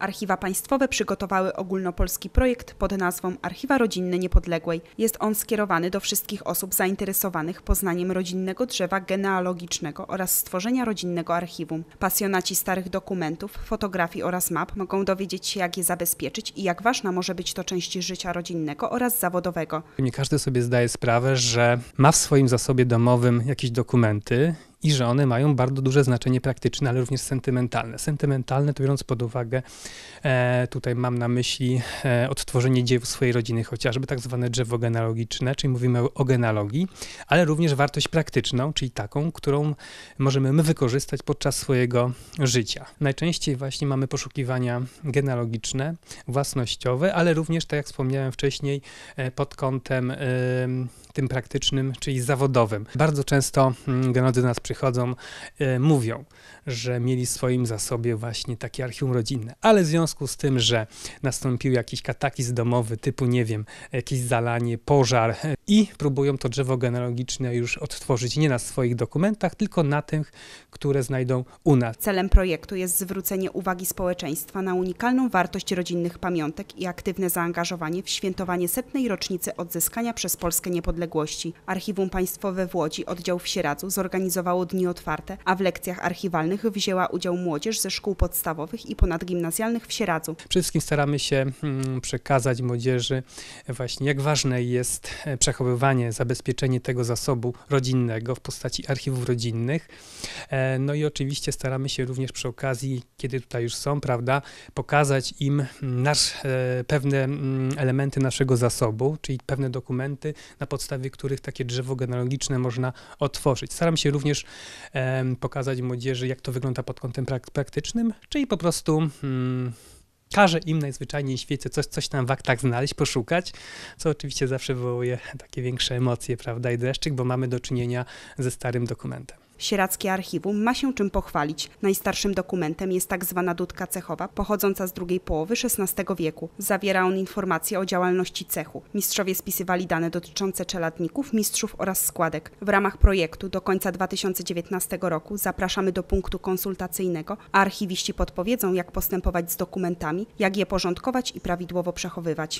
Archiwa Państwowe przygotowały ogólnopolski projekt pod nazwą Archiwa Rodzinne Niepodległej. Jest on skierowany do wszystkich osób zainteresowanych poznaniem rodzinnego drzewa genealogicznego oraz stworzenia rodzinnego archiwum. Pasjonaci starych dokumentów, fotografii oraz map mogą dowiedzieć się, jak je zabezpieczyć i jak ważna może być to część życia rodzinnego oraz zawodowego. Nie każdy sobie zdaje sprawę, że ma w swoim zasobie domowym jakieś dokumenty i że one mają bardzo duże znaczenie praktyczne, ale również sentymentalne. Sentymentalne to biorąc pod uwagę, e, tutaj mam na myśli e, odtworzenie dzieł swojej rodziny, chociażby tak zwane drzewo genealogiczne, czyli mówimy o genealogii, ale również wartość praktyczną, czyli taką, którą możemy my wykorzystać podczas swojego życia. Najczęściej właśnie mamy poszukiwania genealogiczne, własnościowe, ale również, tak jak wspomniałem wcześniej, e, pod kątem tym praktycznym, czyli zawodowym. Bardzo często mm, genealodzy do nas przychodzą, e, mówią, że mieli w swoim zasobie właśnie takie archiwum rodzinne. Ale w związku z tym, że nastąpił jakiś kataklizm domowy typu, nie wiem, jakieś zalanie, pożar e, i próbują to drzewo genealogiczne już odtworzyć nie na swoich dokumentach, tylko na tych, które znajdą u nas. Celem projektu jest zwrócenie uwagi społeczeństwa na unikalną wartość rodzinnych pamiątek i aktywne zaangażowanie w świętowanie setnej rocznicy odzyskania przez Polskę niepodległości. Archiwum Państwowe w Łodzi, oddział w Sieradzu, zorganizowało organizowało dni otwarte, a w lekcjach archiwalnych wzięła udział młodzież ze szkół podstawowych i ponadgimnazjalnych w Sieradzu. Przede wszystkim staramy się mm, przekazać młodzieży właśnie jak ważne jest e, przechowywanie, zabezpieczenie tego zasobu rodzinnego w postaci archiwów rodzinnych. E, no i oczywiście staramy się również przy okazji, kiedy tutaj już są, prawda, pokazać im nasz, e, pewne mm, elementy naszego zasobu, czyli pewne dokumenty, na podstawie których takie drzewo genealogiczne można otworzyć. Staram się również pokazać młodzieży, jak to wygląda pod kątem praktycznym, czyli po prostu hmm, każe im najzwyczajniej w świecie coś, coś tam w aktach znaleźć, poszukać, co oczywiście zawsze wywołuje takie większe emocje, prawda, i dreszczyk, bo mamy do czynienia ze starym dokumentem. Sierackie Archiwum ma się czym pochwalić. Najstarszym dokumentem jest tak zwana dudka cechowa, pochodząca z drugiej połowy XVI wieku. Zawiera on informacje o działalności cechu. Mistrzowie spisywali dane dotyczące czeladników, mistrzów oraz składek. W ramach projektu do końca 2019 roku zapraszamy do punktu konsultacyjnego, a archiwiści podpowiedzą, jak postępować z dokumentami, jak je porządkować i prawidłowo przechowywać.